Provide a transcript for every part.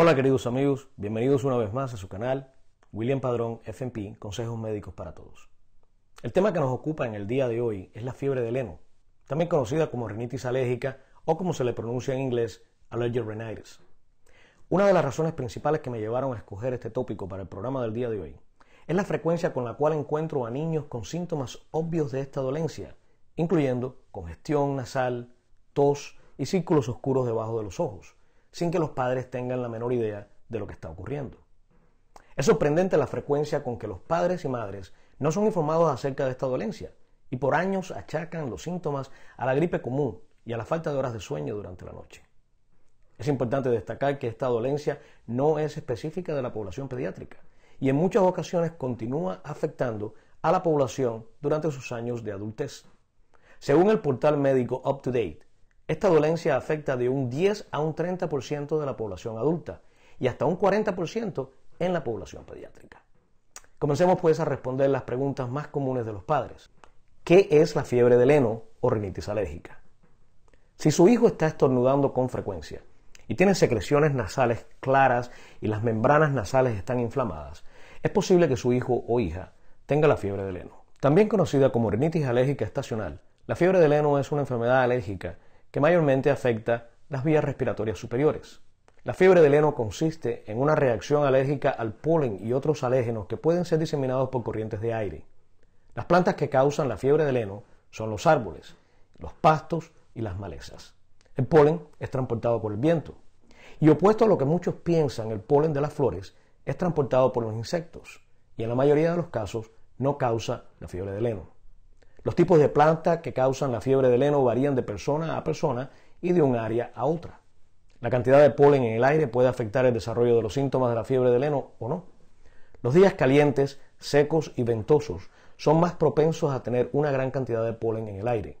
Hola queridos amigos, bienvenidos una vez más a su canal William Padrón FMP, Consejos Médicos para Todos. El tema que nos ocupa en el día de hoy es la fiebre del heno, también conocida como rinitis alérgica o como se le pronuncia en inglés, allergic rhinitis. Una de las razones principales que me llevaron a escoger este tópico para el programa del día de hoy es la frecuencia con la cual encuentro a niños con síntomas obvios de esta dolencia, incluyendo congestión nasal, tos y círculos oscuros debajo de los ojos sin que los padres tengan la menor idea de lo que está ocurriendo. Es sorprendente la frecuencia con que los padres y madres no son informados acerca de esta dolencia y por años achacan los síntomas a la gripe común y a la falta de horas de sueño durante la noche. Es importante destacar que esta dolencia no es específica de la población pediátrica y en muchas ocasiones continúa afectando a la población durante sus años de adultez. Según el portal médico UpToDate, esta dolencia afecta de un 10 a un 30% de la población adulta y hasta un 40% en la población pediátrica. Comencemos pues a responder las preguntas más comunes de los padres. ¿Qué es la fiebre del heno o rinitis alérgica? Si su hijo está estornudando con frecuencia y tiene secreciones nasales claras y las membranas nasales están inflamadas, es posible que su hijo o hija tenga la fiebre del heno. También conocida como rinitis alérgica estacional, la fiebre del heno es una enfermedad alérgica que mayormente afecta las vías respiratorias superiores. La fiebre del heno consiste en una reacción alérgica al polen y otros alérgenos que pueden ser diseminados por corrientes de aire. Las plantas que causan la fiebre del heno son los árboles, los pastos y las malezas. El polen es transportado por el viento. Y opuesto a lo que muchos piensan, el polen de las flores es transportado por los insectos y en la mayoría de los casos no causa la fiebre del heno. Los tipos de plantas que causan la fiebre del heno varían de persona a persona y de un área a otra. La cantidad de polen en el aire puede afectar el desarrollo de los síntomas de la fiebre del heno o no. Los días calientes, secos y ventosos son más propensos a tener una gran cantidad de polen en el aire.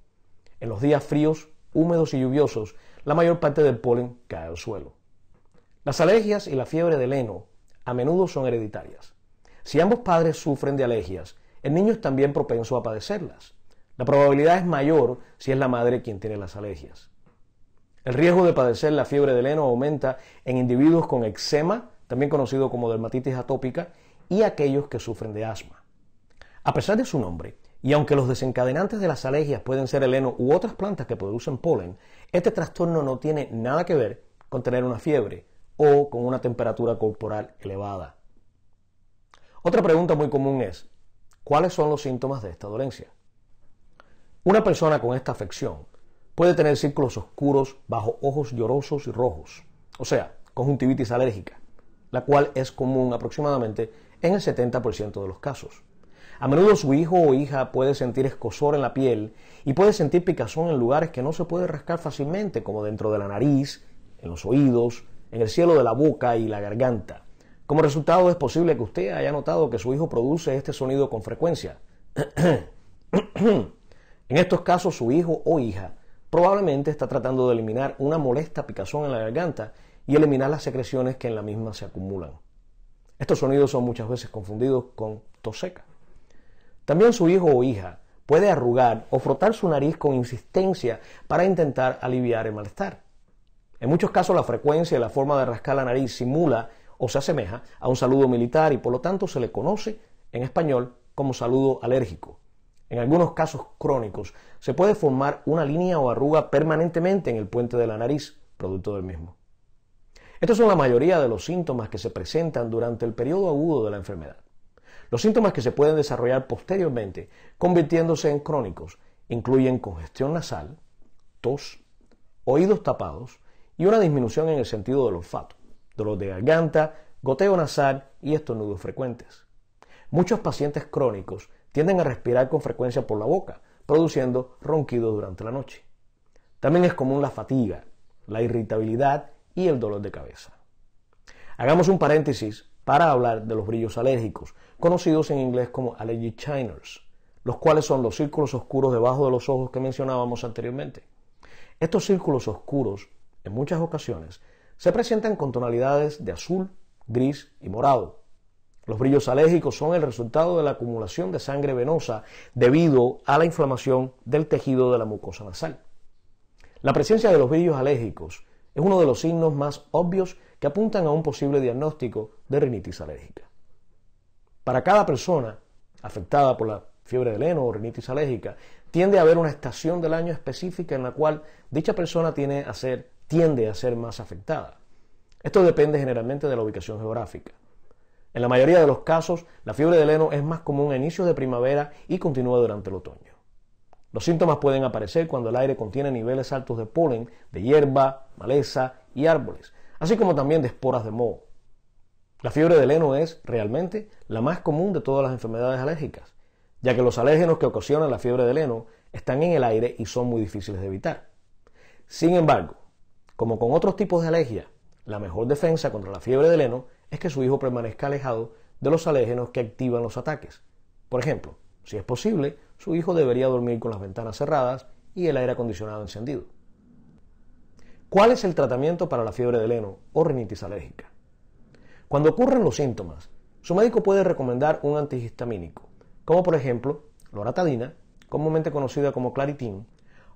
En los días fríos, húmedos y lluviosos, la mayor parte del polen cae al suelo. Las alergias y la fiebre del heno a menudo son hereditarias. Si ambos padres sufren de alergias, el niño es también propenso a padecerlas. La probabilidad es mayor si es la madre quien tiene las alergias. El riesgo de padecer la fiebre del heno aumenta en individuos con eczema, también conocido como dermatitis atópica, y aquellos que sufren de asma. A pesar de su nombre, y aunque los desencadenantes de las alergias pueden ser el heno u otras plantas que producen polen, este trastorno no tiene nada que ver con tener una fiebre o con una temperatura corporal elevada. Otra pregunta muy común es, ¿cuáles son los síntomas de esta dolencia? Una persona con esta afección puede tener círculos oscuros bajo ojos llorosos y rojos, o sea, conjuntivitis alérgica, la cual es común aproximadamente en el 70% de los casos. A menudo su hijo o hija puede sentir escosor en la piel y puede sentir picazón en lugares que no se puede rascar fácilmente, como dentro de la nariz, en los oídos, en el cielo de la boca y la garganta. Como resultado es posible que usted haya notado que su hijo produce este sonido con frecuencia. En estos casos, su hijo o hija probablemente está tratando de eliminar una molesta picazón en la garganta y eliminar las secreciones que en la misma se acumulan. Estos sonidos son muchas veces confundidos con tos seca. También su hijo o hija puede arrugar o frotar su nariz con insistencia para intentar aliviar el malestar. En muchos casos la frecuencia y la forma de rascar la nariz simula o se asemeja a un saludo militar y por lo tanto se le conoce en español como saludo alérgico en algunos casos crónicos, se puede formar una línea o arruga permanentemente en el puente de la nariz, producto del mismo. Estos son la mayoría de los síntomas que se presentan durante el periodo agudo de la enfermedad. Los síntomas que se pueden desarrollar posteriormente, convirtiéndose en crónicos, incluyen congestión nasal, tos, oídos tapados y una disminución en el sentido del olfato, dolor de garganta, goteo nasal y estornudos frecuentes. Muchos pacientes crónicos tienden a respirar con frecuencia por la boca, produciendo ronquidos durante la noche. También es común la fatiga, la irritabilidad y el dolor de cabeza. Hagamos un paréntesis para hablar de los brillos alérgicos, conocidos en inglés como allergy shiners, los cuales son los círculos oscuros debajo de los ojos que mencionábamos anteriormente. Estos círculos oscuros, en muchas ocasiones, se presentan con tonalidades de azul, gris y morado, los brillos alérgicos son el resultado de la acumulación de sangre venosa debido a la inflamación del tejido de la mucosa nasal. La presencia de los brillos alérgicos es uno de los signos más obvios que apuntan a un posible diagnóstico de rinitis alérgica. Para cada persona afectada por la fiebre del heno o rinitis alérgica, tiende a haber una estación del año específica en la cual dicha persona tiene tiende a ser más afectada. Esto depende generalmente de la ubicación geográfica. En la mayoría de los casos, la fiebre del heno es más común a inicios de primavera y continúa durante el otoño. Los síntomas pueden aparecer cuando el aire contiene niveles altos de polen, de hierba, maleza y árboles, así como también de esporas de moho. La fiebre del heno es realmente la más común de todas las enfermedades alérgicas, ya que los alérgenos que ocasionan la fiebre del heno están en el aire y son muy difíciles de evitar. Sin embargo, como con otros tipos de alergia, la mejor defensa contra la fiebre del heno es que su hijo permanezca alejado de los alérgenos que activan los ataques. Por ejemplo, si es posible, su hijo debería dormir con las ventanas cerradas y el aire acondicionado encendido. ¿Cuál es el tratamiento para la fiebre del heno o rinitis alérgica? Cuando ocurren los síntomas, su médico puede recomendar un antihistamínico, como por ejemplo loratadina, comúnmente conocida como claritin,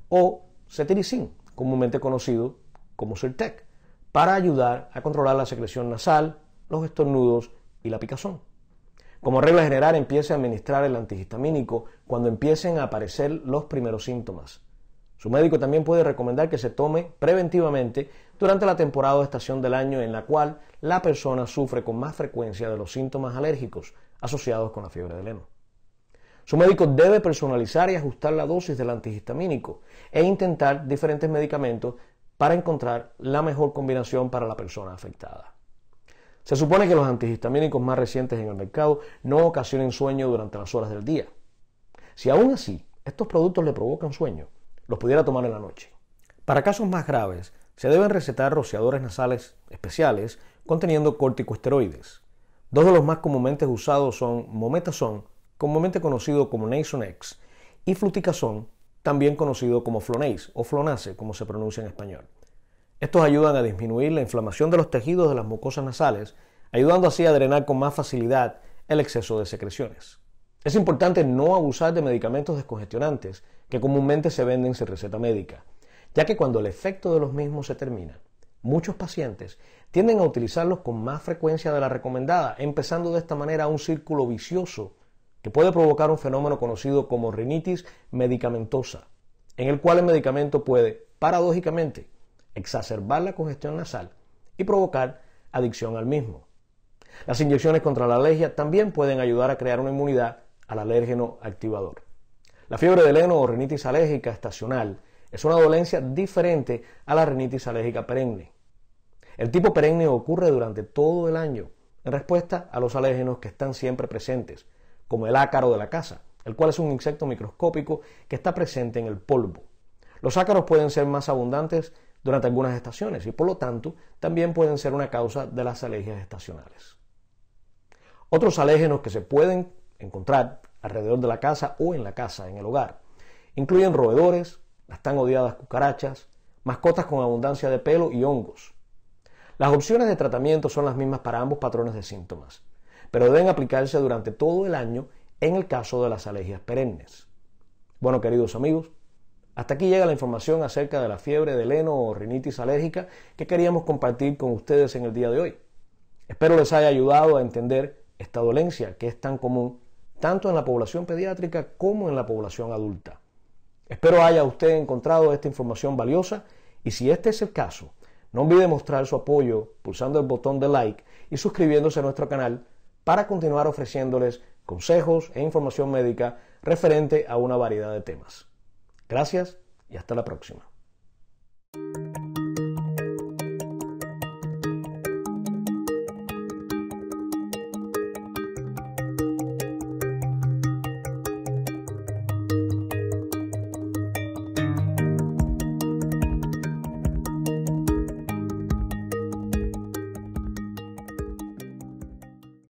o cetiricin, comúnmente conocido como Sirtec para ayudar a controlar la secreción nasal, los estornudos y la picazón. Como regla general, empiece a administrar el antihistamínico cuando empiecen a aparecer los primeros síntomas. Su médico también puede recomendar que se tome preventivamente durante la temporada o estación del año en la cual la persona sufre con más frecuencia de los síntomas alérgicos asociados con la fiebre del heno. Su médico debe personalizar y ajustar la dosis del antihistamínico e intentar diferentes medicamentos para encontrar la mejor combinación para la persona afectada. Se supone que los antihistamínicos más recientes en el mercado no ocasionen sueño durante las horas del día. Si aún así estos productos le provocan sueño, los pudiera tomar en la noche. Para casos más graves, se deben recetar rociadores nasales especiales conteniendo corticosteroides. Dos de los más comúnmente usados son mometazón, comúnmente conocido como Nasonex, y fluticasón, también conocido como Flonase o Flonase, como se pronuncia en español. Estos ayudan a disminuir la inflamación de los tejidos de las mucosas nasales, ayudando así a drenar con más facilidad el exceso de secreciones. Es importante no abusar de medicamentos descongestionantes que comúnmente se venden sin receta médica, ya que cuando el efecto de los mismos se termina, muchos pacientes tienden a utilizarlos con más frecuencia de la recomendada, empezando de esta manera un círculo vicioso que puede provocar un fenómeno conocido como rinitis medicamentosa, en el cual el medicamento puede, paradójicamente, exacerbar la congestión nasal y provocar adicción al mismo. Las inyecciones contra la alergia también pueden ayudar a crear una inmunidad al alérgeno activador. La fiebre del heno o rinitis alérgica estacional es una dolencia diferente a la rinitis alérgica perenne. El tipo perenne ocurre durante todo el año en respuesta a los alérgenos que están siempre presentes, como el ácaro de la casa, el cual es un insecto microscópico que está presente en el polvo. Los ácaros pueden ser más abundantes durante algunas estaciones y por lo tanto también pueden ser una causa de las alergias estacionales. Otros alérgenos que se pueden encontrar alrededor de la casa o en la casa, en el hogar, incluyen roedores, las tan odiadas cucarachas, mascotas con abundancia de pelo y hongos. Las opciones de tratamiento son las mismas para ambos patrones de síntomas pero deben aplicarse durante todo el año en el caso de las alergias perennes. Bueno, queridos amigos, hasta aquí llega la información acerca de la fiebre de heno o rinitis alérgica que queríamos compartir con ustedes en el día de hoy. Espero les haya ayudado a entender esta dolencia que es tan común tanto en la población pediátrica como en la población adulta. Espero haya usted encontrado esta información valiosa y si este es el caso, no olvide mostrar su apoyo pulsando el botón de like y suscribiéndose a nuestro canal para continuar ofreciéndoles consejos e información médica referente a una variedad de temas. Gracias y hasta la próxima.